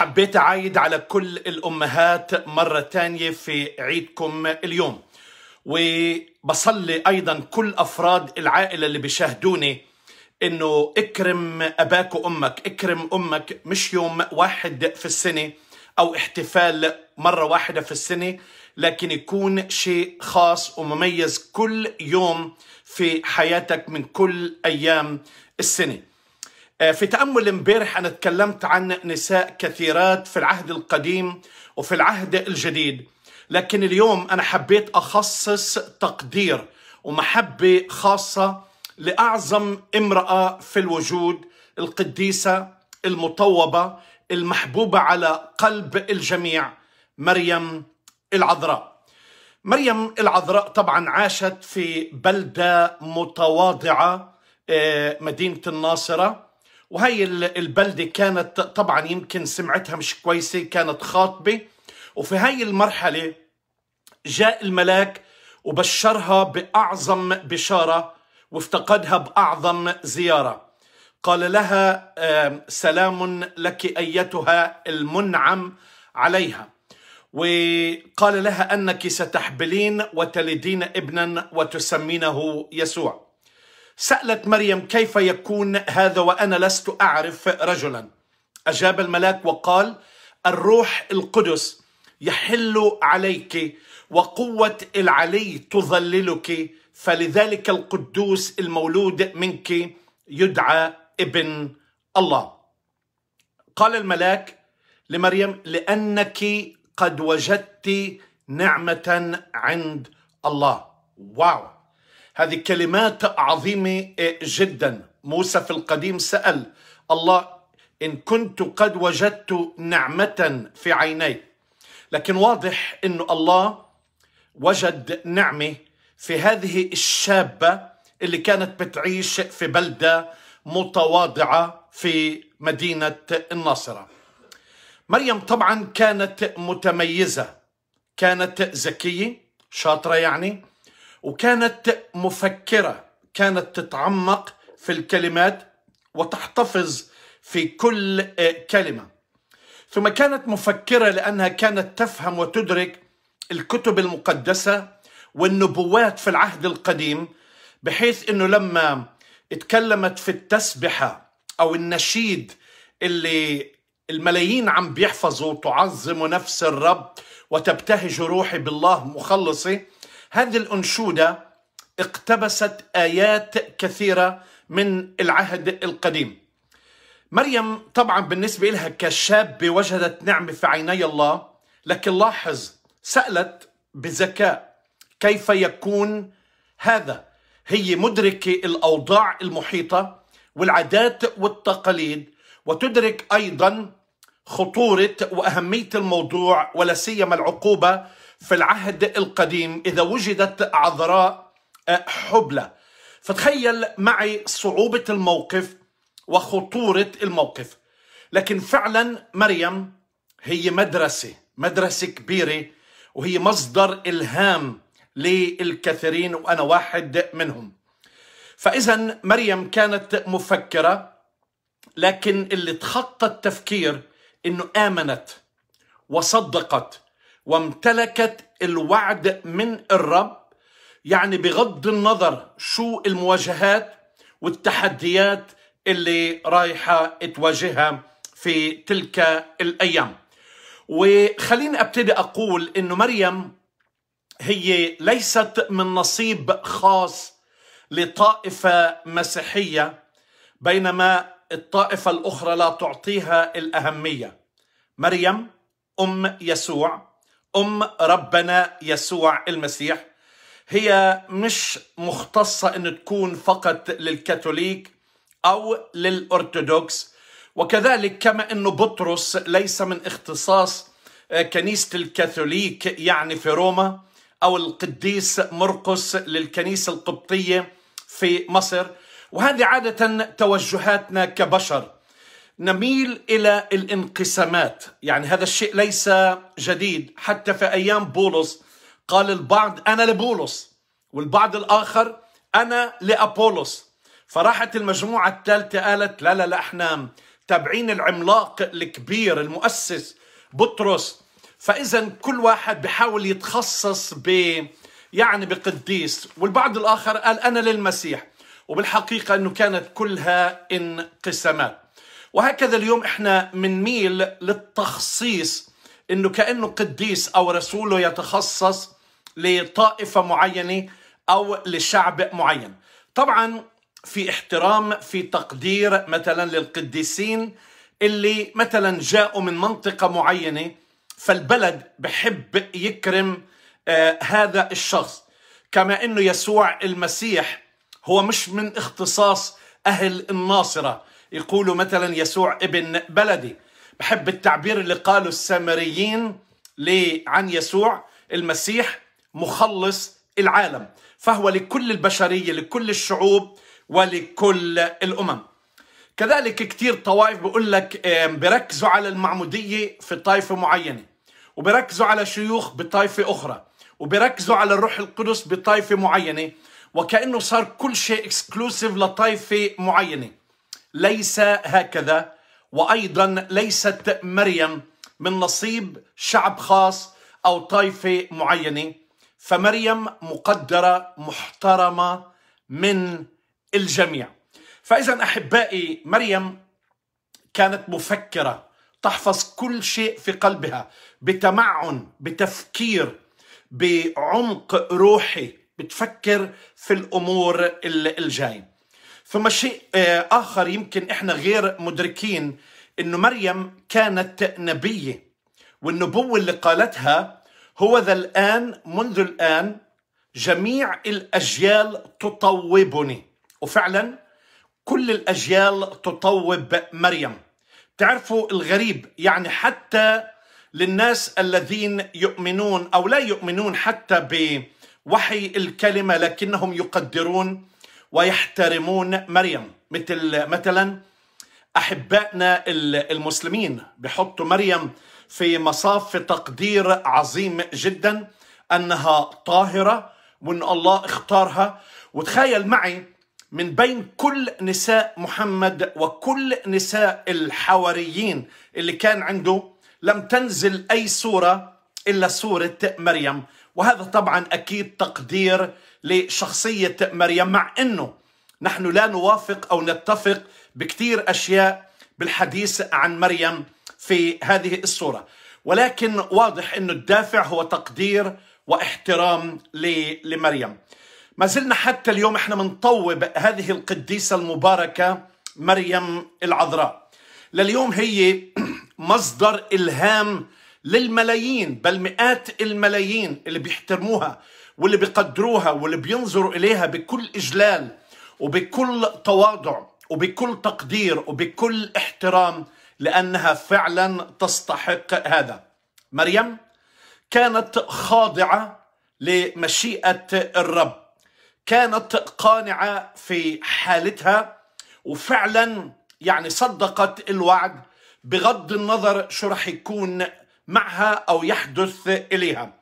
حبيت أعايد على كل الأمهات مرة تانية في عيدكم اليوم وبصلي أيضا كل أفراد العائلة اللي بيشاهدوني إنه اكرم أباك وأمك اكرم أمك مش يوم واحد في السنة أو احتفال مرة واحدة في السنة لكن يكون شيء خاص ومميز كل يوم في حياتك من كل أيام السنة آه، في تأمل امبارح أنا تكلمت عن نساء كثيرات في العهد القديم وفي العهد الجديد لكن اليوم أنا حبيت أخصص تقدير ومحبة خاصة لأعظم امرأة في الوجود القديسة المطوبة المحبوبة على قلب الجميع مريم العذراء مريم العذراء طبعا عاشت في بلدة متواضعة آه، مدينة الناصرة وهي البلدة كانت طبعا يمكن سمعتها مش كويسة كانت خاطبة وفي هاي المرحلة جاء الملاك وبشرها بأعظم بشارة وافتقدها بأعظم زيارة قال لها سلام لك أيتها المنعم عليها وقال لها أنك ستحبلين وتلدين ابنا وتسمينه يسوع سالت مريم كيف يكون هذا وانا لست اعرف رجلا اجاب الملاك وقال الروح القدس يحل عليك وقوه العلي تظللك فلذلك القدوس المولود منك يدعى ابن الله قال الملاك لمريم لانك قد وجدت نعمه عند الله واو هذه كلمات عظيمة إيه، جدا موسى في القديم سأل الله إن كنت قد وجدت نعمة في عيني لكن واضح أن الله وجد نعمة في هذه الشابة اللي كانت بتعيش في بلدة متواضعة في مدينة الناصرة مريم طبعا كانت متميزة كانت ذكية شاطرة يعني وكانت مفكرة كانت تتعمق في الكلمات وتحتفظ في كل آه، كلمة ثم كانت مفكرة لأنها كانت تفهم وتدرك الكتب المقدسة والنبوات في العهد القديم بحيث أنه لما اتكلمت في التسبحة أو النشيد اللي الملايين عم بيحفظوا تعظم نفس الرب وتبتهج روحي بالله مخلصي هذه الأنشودة اقتبست آيات كثيرة من العهد القديم مريم طبعا بالنسبة لها كشابة وجدت نعمة في عيني الله لكن لاحظ سألت بذكاء كيف يكون هذا هي مدركة الأوضاع المحيطة والعادات والتقاليد وتدرك أيضا خطورة وأهمية الموضوع ولا سيما العقوبة في العهد القديم إذا وجدت عذراء آه، حبلى فتخيل معي صعوبة الموقف وخطورة الموقف لكن فعلا مريم هي مدرسة مدرسة كبيرة وهي مصدر إلهام للكثيرين وأنا واحد منهم فإذا مريم كانت مفكرة لكن اللي تخطى التفكير إنه آمنت وصدقت وامتلكت الوعد من الرب يعني بغض النظر شو المواجهات والتحديات اللي رايحة تواجهها في تلك الأيام وخليني أبتدي أقول أنه مريم هي ليست من نصيب خاص لطائفة مسيحية بينما الطائفة الأخرى لا تعطيها الأهمية مريم أم يسوع أم ربنا يسوع المسيح هي مش مختصة أن تكون فقط للكاثوليك أو للأرثوذكس وكذلك كما أن بطرس ليس من اختصاص آه، كنيسة الكاثوليك يعني في روما أو القديس مرقس للكنيسة القبطية في مصر وهذه عادة توجهاتنا كبشر نميل الى الانقسامات، يعني هذا الشيء ليس جديد، حتى في ايام بولس قال البعض انا لبولس والبعض الاخر انا لابولس، فراحت المجموعه الثالثه قالت لا لا لا احنا تابعين العملاق الكبير المؤسس بطرس، فاذا كل واحد بحاول يتخصص ب يعني بقديس، والبعض الاخر قال انا للمسيح، وبالحقيقه انه كانت كلها انقسامات. وهكذا اليوم احنا بنميل للتخصيص انه كانه قديس او رسوله يتخصص لطائفه معينه او لشعب معين طبعا في احترام في تقدير مثلا للقديسين اللي مثلا جاءوا من منطقه معينه فالبلد بحب يكرم آه هذا الشخص كما انه يسوع المسيح هو مش من اختصاص اهل الناصره يقولوا مثلا يسوع ابن بلدي بحب التعبير اللي قاله السامريين عن يسوع المسيح مخلص العالم فهو لكل البشرية لكل الشعوب ولكل الأمم كذلك كتير طوائف بقول لك بركزوا على المعمودية في طائفة معينة وبركزوا على شيوخ بطائفة أخرى وبركزوا على الروح القدس بطائفة معينة وكأنه صار كل شيء اكسكلوسيف لطائفة معينة ليس هكذا وايضا ليست مريم من نصيب شعب خاص او طائفه معينه فمريم مقدره محترمه من الجميع فاذا احبائي مريم كانت مفكره تحفظ كل شيء في قلبها بتمعن بتفكير بعمق روحي بتفكر في الامور الجايه ثم شيء آه، آخر يمكن إحنا غير مدركين إنه مريم كانت نبية والنبوة اللي قالتها هو ذا الآن منذ الآن جميع الأجيال تطوبني وفعلا كل الأجيال تطوب مريم تعرفوا الغريب يعني حتى للناس الذين يؤمنون أو لا يؤمنون حتى بوحي الكلمة لكنهم يقدرون ويحترمون مريم مثل مثلا أحبائنا المسلمين بحطوا مريم في مصاف تقدير عظيم جدا أنها طاهرة وأن الله اختارها وتخيل معي من بين كل نساء محمد وكل نساء الحواريين اللي كان عنده لم تنزل أي سورة إلا سورة مريم وهذا طبعا أكيد تقدير لشخصية مريم مع أنه نحن لا نوافق أو نتفق بكثير أشياء بالحديث عن مريم في هذه الصورة ولكن واضح أن الدافع هو تقدير واحترام لمريم ما زلنا حتى اليوم احنا بنطوب هذه القديسة المباركة مريم العذراء لليوم هي مصدر إلهام للملايين بل مئات الملايين اللي بيحترموها واللي بيقدروها واللي بينظروا إليها بكل إجلال وبكل تواضع وبكل تقدير وبكل احترام لأنها فعلا تستحق هذا مريم كانت خاضعة لمشيئة الرب كانت قانعة في حالتها وفعلا يعني صدقت الوعد بغض النظر شو رح يكون معها أو يحدث إليها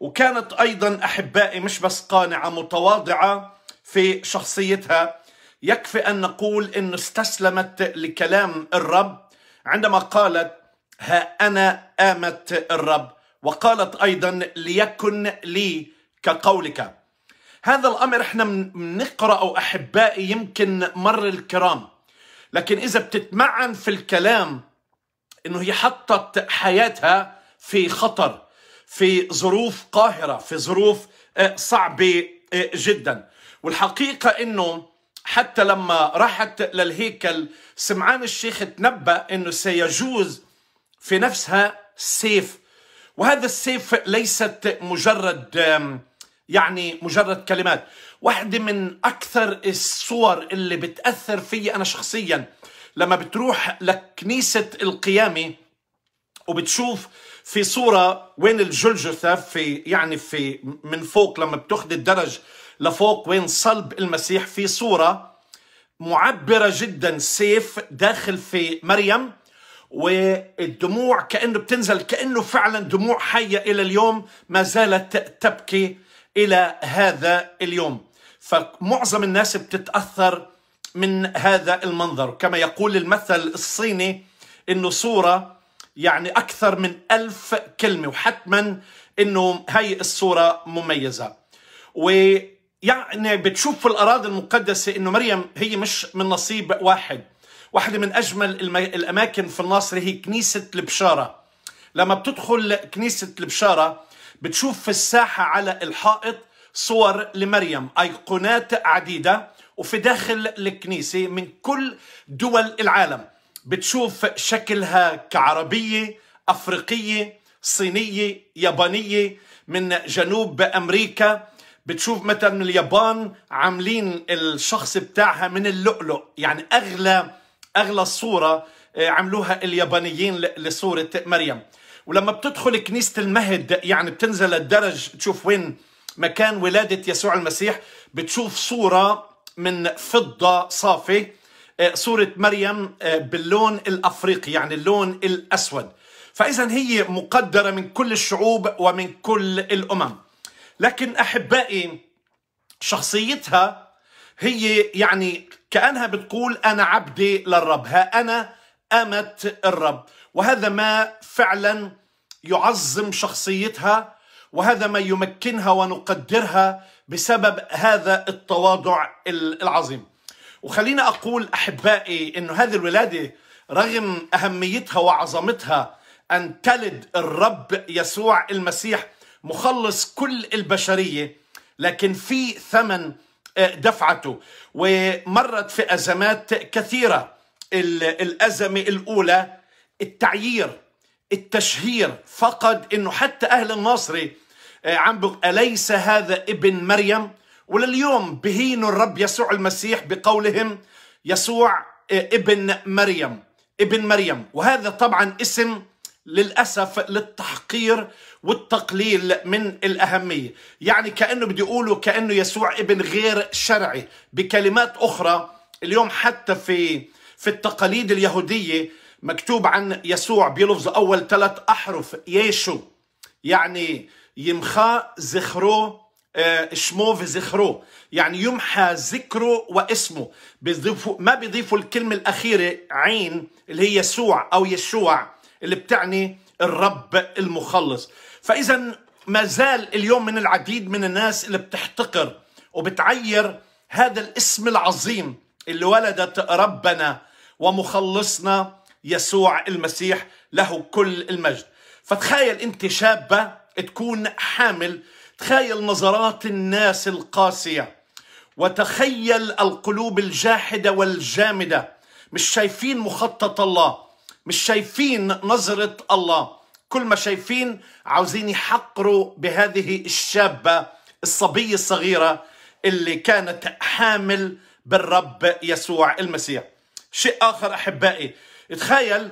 وكانت أيضا أحبائي مش بس قانعة متواضعة في شخصيتها يكفي أن نقول أن استسلمت لكلام الرب عندما قالت ها أنا آمت الرب وقالت أيضا ليكن لي كقولك هذا الأمر احنا بنقرأه أحبائي يمكن مر الكرام لكن إذا بتتمعن في الكلام انه هي حطت حياتها في خطر في ظروف قاهره في ظروف آه، صعبه آه، جدا والحقيقه انه حتى لما راحت للهيكل سمعان الشيخ تنبأ انه سيجوز في نفسها سيف وهذا السيف ليست مجرد يعني مجرد كلمات واحدة من أكثر الصور اللي بتأثر في أنا شخصياً لما بتروح لكنيسة القيامة وبتشوف في صورة وين الجلجثة في يعني في من فوق لما بتاخذ الدرج لفوق وين صلب المسيح في صورة معبرة جدا سيف داخل في مريم والدموع كأنه بتنزل كأنه فعلا دموع حية إلى اليوم ما زالت تبكي إلى هذا اليوم فمعظم الناس بتتأثر من هذا المنظر كما يقول المثل الصيني انه صورة يعني أكثر من ألف كلمة وحتما انه هاي الصورة مميزة ويعني بتشوف في الأراضي المقدسة انه مريم هي مش من نصيب واحد واحدة من أجمل الأماكن في الناصر هي كنيسة البشارة لما بتدخل كنيسة البشارة بتشوف في الساحة على الحائط صور لمريم أيقونات عديدة وفي داخل الكنيسة من كل دول العالم بتشوف شكلها كعربية أفريقية صينية يابانية من جنوب أمريكا بتشوف مثلا من اليابان عاملين الشخص بتاعها من اللؤلؤ يعني أغلى أغلى صورة آه، عملوها اليابانيين لصورة مريم ولما بتدخل كنيسة المهد يعني بتنزل الدرج تشوف وين مكان ولادة يسوع المسيح بتشوف صورة من فضة صافي صورة آه، مريم آه، باللون الأفريقي يعني اللون الأسود فإذا هي مقدرة من كل الشعوب ومن كل الأمم لكن أحبائي شخصيتها هي يعني كأنها بتقول أنا عبدي للرب ها أنا أمت الرب وهذا ما فعلا يعظم شخصيتها وهذا ما يمكنها ونقدرها بسبب هذا التواضع العظيم وخلينا أقول أحبائي أن هذه الولادة رغم أهميتها وعظمتها أن تلد الرب يسوع المسيح مخلص كل البشرية لكن في ثمن آه، دفعته ومرت في أزمات كثيرة الأزمة الأولى التعيير التشهير فقد انه حتى اهل الناصري آه، عم اليس هذا ابن مريم ولليوم بهينوا الرب يسوع المسيح بقولهم يسوع آه، ابن مريم ابن مريم وهذا طبعا اسم للأسف للتحقير والتقليل من الأهمية يعني كأنه بدي أقوله كأنه يسوع ابن غير شرعي بكلمات أخرى اليوم حتى في في التقاليد اليهودية مكتوب عن يسوع بيلفظ أول ثلاث أحرف يشو يعني يمخى زخرو في آه، زخرو يعني يمحى ذكره واسمه بيضيفوا ما بيضيفوا الكلمة الأخيرة عين اللي هي يسوع أو يشوع اللي بتعني الرب المخلص فإذا ما زال اليوم من العديد من الناس اللي بتحتقر وبتعير هذا الاسم العظيم اللي ولدت ربنا ومخلصنا يسوع المسيح له كل المجد فتخيل انت شابه تكون حامل تخيل نظرات الناس القاسيه وتخيل القلوب الجاحده والجامده مش شايفين مخطط الله مش شايفين نظره الله كل ما شايفين عاوزين يحقروا بهذه الشابه الصبيه الصغيره اللي كانت حامل بالرب يسوع المسيح شيء اخر احبائي تخيل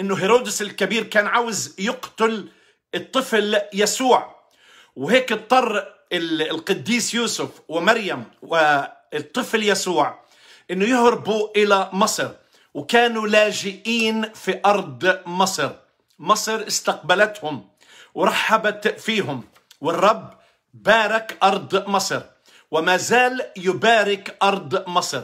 انه هيرودس الكبير كان عاوز يقتل الطفل يسوع وهيك اضطر القديس يوسف ومريم والطفل يسوع انه يهربوا الى مصر وكانوا لاجئين في ارض مصر مصر استقبلتهم ورحبت فيهم والرب بارك ارض مصر وما زال يبارك ارض مصر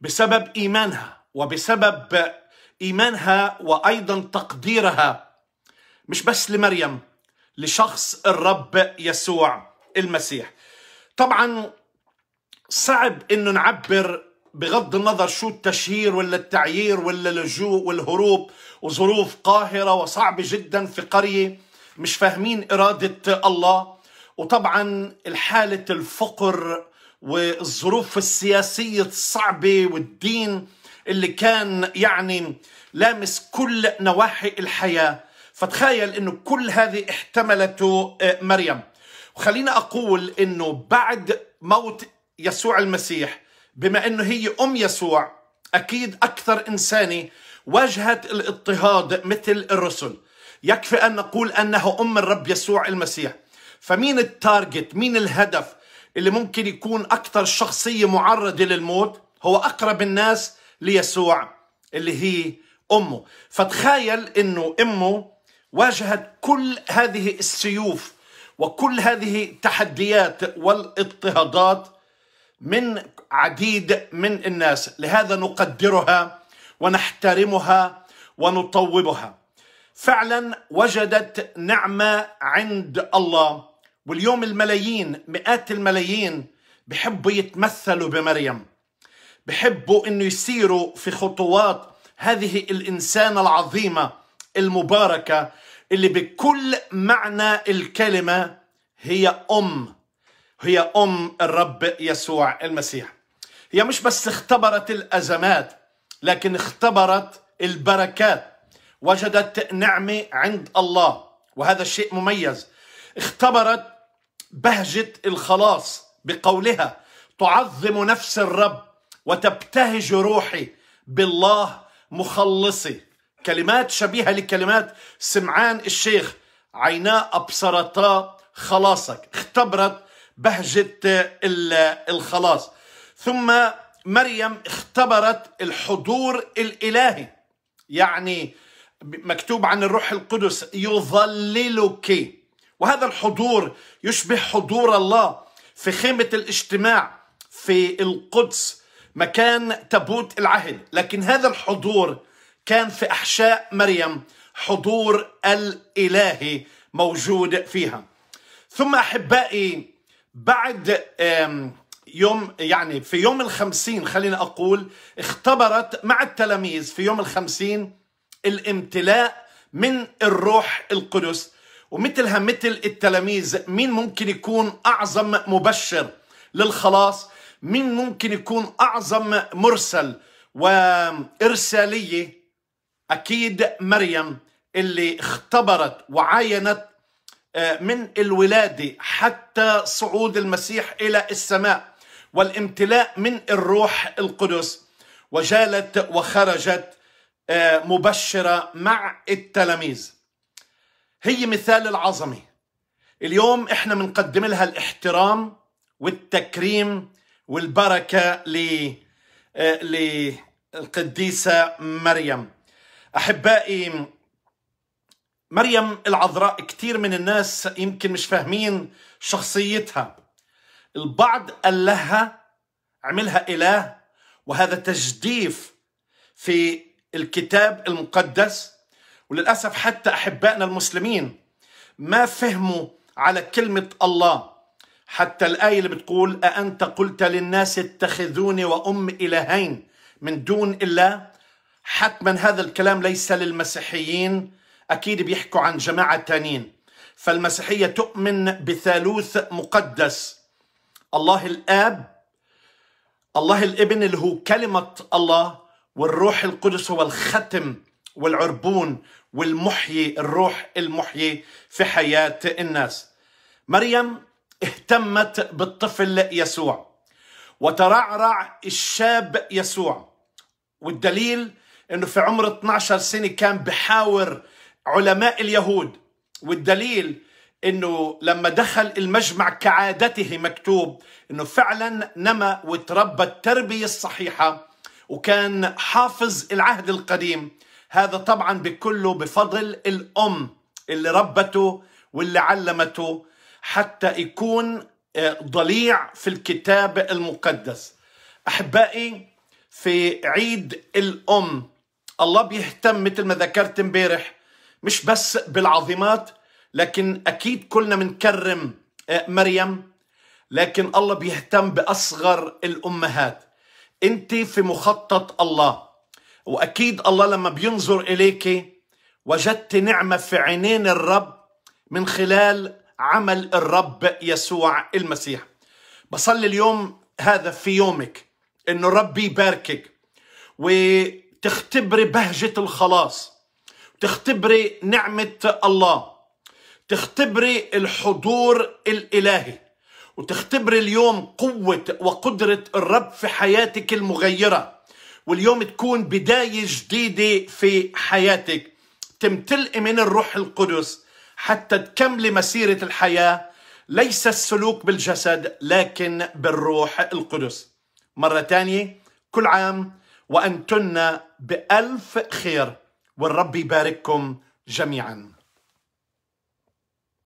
بسبب ايمانها وبسبب ايمانها وايضا تقديرها مش بس لمريم لشخص الرب يسوع المسيح طبعا صعب انه نعبر بغض النظر شو التشهير ولا التعيير ولا اللجوء والهروب وظروف قاهره وصعبه جدا في قريه مش فاهمين اراده الله وطبعا الحاله الفقر والظروف السياسيه الصعبه والدين اللي كان يعني لامس كل نواحي الحياة فتخيل انه كل هذه احتملته آه، مريم وخلينا اقول انه بعد موت يسوع المسيح بما انه هي ام يسوع اكيد اكثر انسانه واجهت الاضطهاد مثل الرسل يكفي ان نقول انها ام الرب يسوع المسيح فمين التارجت مين الهدف اللي ممكن يكون اكثر شخصيه معرضه للموت هو اقرب الناس ليسوع اللي هي امه فتخيل انه امه واجهت كل هذه السيوف وكل هذه التحديات والاضطهادات من عديد من الناس لهذا نقدرها ونحترمها ونطوبها فعلا وجدت نعمه عند الله واليوم الملايين مئات الملايين بحبوا يتمثلوا بمريم بحبوا انه يسيروا في خطوات هذه الانسانه العظيمه المباركه اللي بكل معنى الكلمه هي ام هي ام الرب يسوع المسيح هي مش بس اختبرت الازمات لكن اختبرت البركات وجدت نعمه عند الله وهذا الشيء مميز اختبرت بهجه الخلاص بقولها تعظم نفس الرب وتبتهج روحي بالله مخلصي كلمات شبيهة لكلمات سمعان الشيخ عينا أبصرتا خلاصك اختبرت بهجة الخلاص ثم مريم اختبرت الحضور الإلهي يعني مكتوب عن الروح القدس يظللك وهذا الحضور يشبه حضور الله في خيمة الاجتماع في القدس مكان تابوت العهد لكن هذا الحضور كان في أحشاء مريم حضور الإلهي موجود فيها ثم أحبائي بعد يوم يعني في يوم الخمسين خلينا أقول اختبرت مع التلاميذ في يوم الخمسين الامتلاء من الروح القدس ومثلها مثل التلاميذ مين ممكن يكون أعظم مبشر للخلاص مين ممكن يكون أعظم مرسل وإرسالية أكيد مريم اللي اختبرت وعاينت آه، من الولادة حتى صعود المسيح إلى السماء والامتلاء من الروح القدس وجالت وخرجت آه، مبشرة مع التلاميذ هي مثال العظمة اليوم احنا بنقدم لها الاحترام والتكريم والبركة آه، للقديسة مريم أحبائي مريم العذراء كثير من الناس يمكن مش فاهمين شخصيتها البعض قال لها عملها إله وهذا تجديف في الكتاب المقدس وللأسف حتى أحبائنا المسلمين ما فهموا على كلمة الله حتى الآية اللي بتقول أأنت قلت للناس اتخذوني وأم إلهين من دون الله حتما هذا الكلام ليس للمسيحيين أكيد بيحكوا عن جماعة تانين فالمسيحية تؤمن بثالوث مقدس الله الآب الله الابن اللي هو كلمة الله والروح القدس هو الختم والعربون والمحيي الروح المحيي في حياة الناس مريم اهتمت بالطفل يسوع وترعرع الشاب يسوع والدليل انه في عمر 12 سنه كان بحاور علماء اليهود والدليل انه لما دخل المجمع كعادته مكتوب انه فعلا نما وتربى التربيه الصحيحه وكان حافظ العهد القديم هذا طبعا بكله بفضل الام اللي ربته واللي علمته حتى يكون آه، ضليع في الكتاب المقدس احبائي في عيد الام الله بيهتم مثل ما ذكرت امبارح مش بس بالعظيمات لكن اكيد كلنا بنكرم آه، مريم لكن الله بيهتم باصغر الامهات انت في مخطط الله واكيد الله لما بينظر اليك وجدت نعمه في عينين الرب من خلال عمل الرب يسوع المسيح بصلي اليوم هذا في يومك انه الرب يباركك وتختبري بهجة الخلاص تختبري نعمة الله تختبري الحضور الإلهي وتختبري اليوم قوة وقدرة الرب في حياتك المغيرة واليوم تكون بداية جديدة في حياتك تمتلئ من الروح القدس حتى تكملي مسيرة الحياة ليس السلوك بالجسد لكن بالروح القدس مرة تانية كل عام وأنتن بألف خير والرب يبارككم جميعاً